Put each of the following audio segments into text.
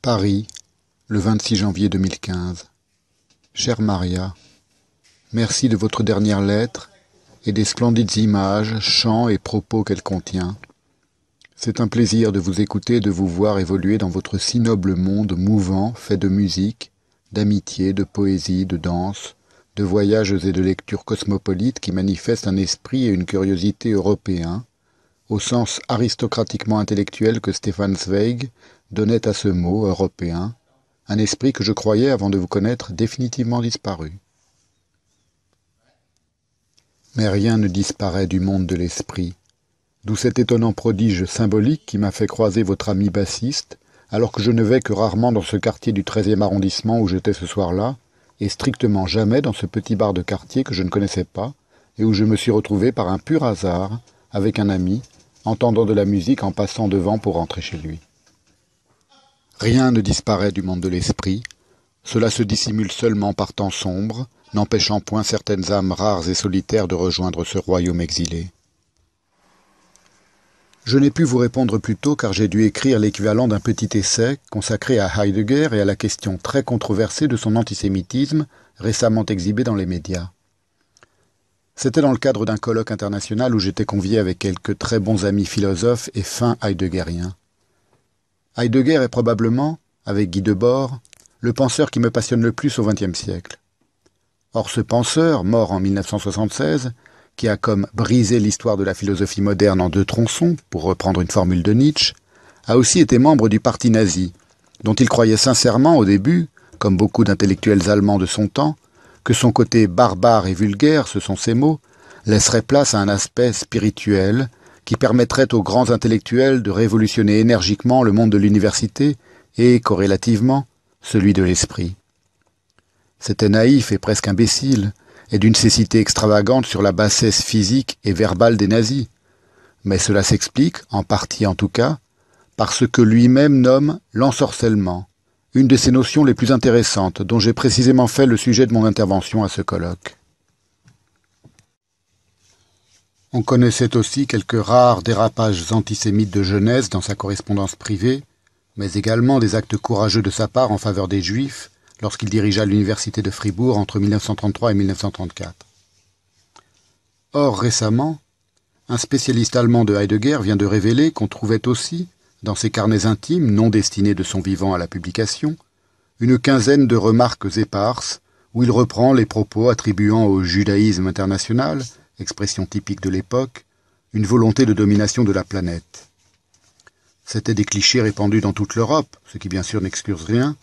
Paris, le 26 janvier 2015. Chère Maria, merci de votre dernière lettre et des splendides images, chants et propos qu'elle contient. C'est un plaisir de vous écouter et de vous voir évoluer dans votre si noble monde mouvant, fait de musique, d'amitié, de poésie, de danse, de voyages et de lectures cosmopolites qui manifestent un esprit et une curiosité européens, au sens aristocratiquement intellectuel que Stéphane Zweig donnait à ce mot européen, un esprit que je croyais, avant de vous connaître, définitivement disparu. Mais rien ne disparaît du monde de l'esprit, d'où cet étonnant prodige symbolique qui m'a fait croiser votre ami bassiste, alors que je ne vais que rarement dans ce quartier du 13 arrondissement où j'étais ce soir-là, et strictement jamais dans ce petit bar de quartier que je ne connaissais pas, et où je me suis retrouvé par un pur hasard, avec un ami, entendant de la musique en passant devant pour rentrer chez lui. Rien ne disparaît du monde de l'esprit, cela se dissimule seulement par temps sombre, n'empêchant point certaines âmes rares et solitaires de rejoindre ce royaume exilé. Je n'ai pu vous répondre plus tôt car j'ai dû écrire l'équivalent d'un petit essai consacré à Heidegger et à la question très controversée de son antisémitisme récemment exhibé dans les médias. C'était dans le cadre d'un colloque international où j'étais convié avec quelques très bons amis philosophes et fins heideggeriens. Heidegger est probablement, avec Guy Debord, le penseur qui me passionne le plus au XXe siècle. Or ce penseur, mort en 1976, qui a comme brisé l'histoire de la philosophie moderne en deux tronçons, pour reprendre une formule de Nietzsche, a aussi été membre du parti nazi, dont il croyait sincèrement au début, comme beaucoup d'intellectuels allemands de son temps, que son côté barbare et vulgaire, ce sont ses mots, laisserait place à un aspect spirituel qui permettrait aux grands intellectuels de révolutionner énergiquement le monde de l'université et, corrélativement, celui de l'esprit. C'était naïf et presque imbécile, et d'une cécité extravagante sur la bassesse physique et verbale des nazis. Mais cela s'explique, en partie en tout cas, par ce que lui-même nomme l'ensorcellement, une de ses notions les plus intéressantes dont j'ai précisément fait le sujet de mon intervention à ce colloque. On connaissait aussi quelques rares dérapages antisémites de jeunesse dans sa correspondance privée, mais également des actes courageux de sa part en faveur des Juifs, lorsqu'il dirigea l'université de Fribourg entre 1933 et 1934. Or, récemment, un spécialiste allemand de Heidegger vient de révéler qu'on trouvait aussi, dans ses carnets intimes, non destinés de son vivant à la publication, une quinzaine de remarques éparses où il reprend les propos attribuant au judaïsme international, expression typique de l'époque, une volonté de domination de la planète. C'étaient des clichés répandus dans toute l'Europe, ce qui bien sûr n'excuse rien,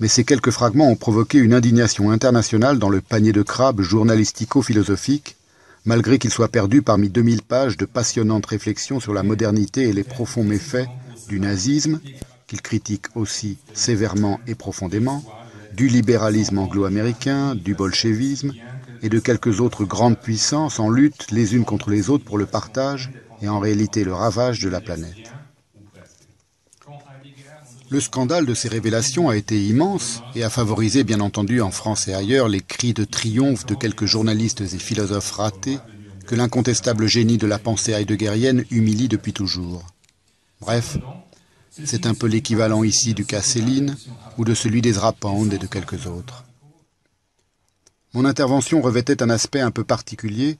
mais ces quelques fragments ont provoqué une indignation internationale dans le panier de crabes journalistico-philosophique, malgré qu'il soit perdu parmi 2000 pages de passionnantes réflexions sur la modernité et les profonds méfaits du nazisme, qu'il critique aussi sévèrement et profondément, du libéralisme anglo-américain, du bolchevisme et de quelques autres grandes puissances en lutte les unes contre les autres pour le partage et en réalité le ravage de la planète. Le scandale de ces révélations a été immense et a favorisé, bien entendu, en France et ailleurs, les cris de triomphe de quelques journalistes et philosophes ratés que l'incontestable génie de la pensée heideggerienne humilie depuis toujours. Bref, c'est un peu l'équivalent ici du cas Céline ou de celui des Rapandes et de quelques autres. Mon intervention revêtait un aspect un peu particulier,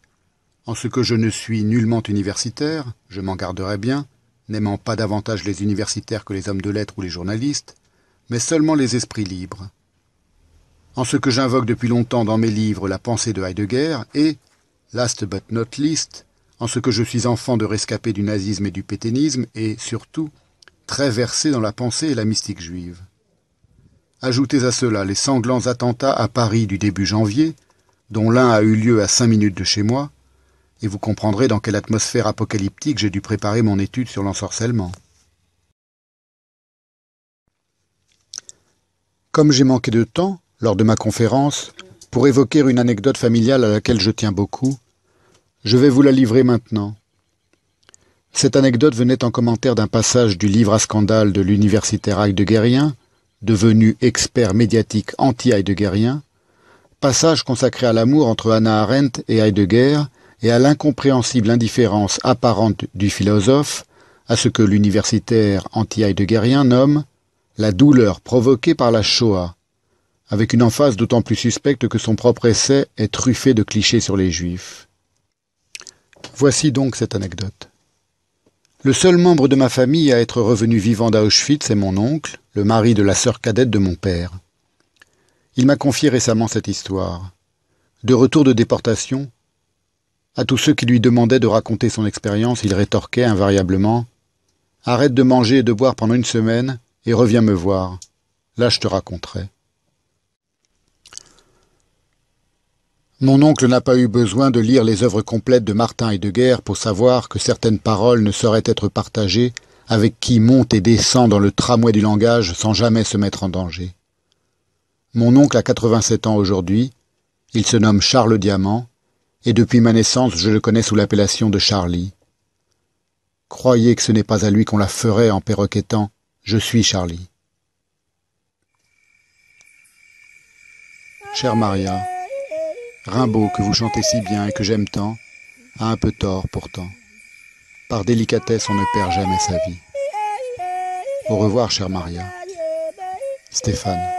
en ce que je ne suis nullement universitaire, je m'en garderai bien, n'aimant pas davantage les universitaires que les hommes de lettres ou les journalistes, mais seulement les esprits libres. En ce que j'invoque depuis longtemps dans mes livres la pensée de Heidegger et, last but not least, en ce que je suis enfant de rescapé du nazisme et du pétainisme et, surtout, très versé dans la pensée et la mystique juive. Ajoutez à cela les sanglants attentats à Paris du début janvier, dont l'un a eu lieu à cinq minutes de chez moi, et vous comprendrez dans quelle atmosphère apocalyptique j'ai dû préparer mon étude sur l'ensorcellement. Comme j'ai manqué de temps, lors de ma conférence, pour évoquer une anecdote familiale à laquelle je tiens beaucoup, je vais vous la livrer maintenant. Cette anecdote venait en commentaire d'un passage du livre à scandale de l'universitaire Heideggerien, devenu expert médiatique anti-Heideggerien, passage consacré à l'amour entre Hannah Arendt et Heidegger, et à l'incompréhensible indifférence apparente du philosophe à ce que l'universitaire anti-heideggerien nomme la douleur provoquée par la Shoah, avec une emphase d'autant plus suspecte que son propre essai est truffé de clichés sur les juifs. Voici donc cette anecdote. Le seul membre de ma famille à être revenu vivant d'Auschwitz est mon oncle, le mari de la sœur cadette de mon père. Il m'a confié récemment cette histoire. De retour de déportation, à tous ceux qui lui demandaient de raconter son expérience, il rétorquait invariablement Arrête de manger et de boire pendant une semaine et reviens me voir. Là, je te raconterai. Mon oncle n'a pas eu besoin de lire les œuvres complètes de Martin et de Guerre pour savoir que certaines paroles ne sauraient être partagées avec qui monte et descend dans le tramway du langage sans jamais se mettre en danger. Mon oncle a 87 ans aujourd'hui, il se nomme Charles Diamant, et depuis ma naissance je le connais sous l'appellation de charlie croyez que ce n'est pas à lui qu'on la ferait en perroquettant je suis charlie chère maria rimbaud que vous chantez si bien et que j'aime tant a un peu tort pourtant par délicatesse on ne perd jamais sa vie au revoir chère maria stéphane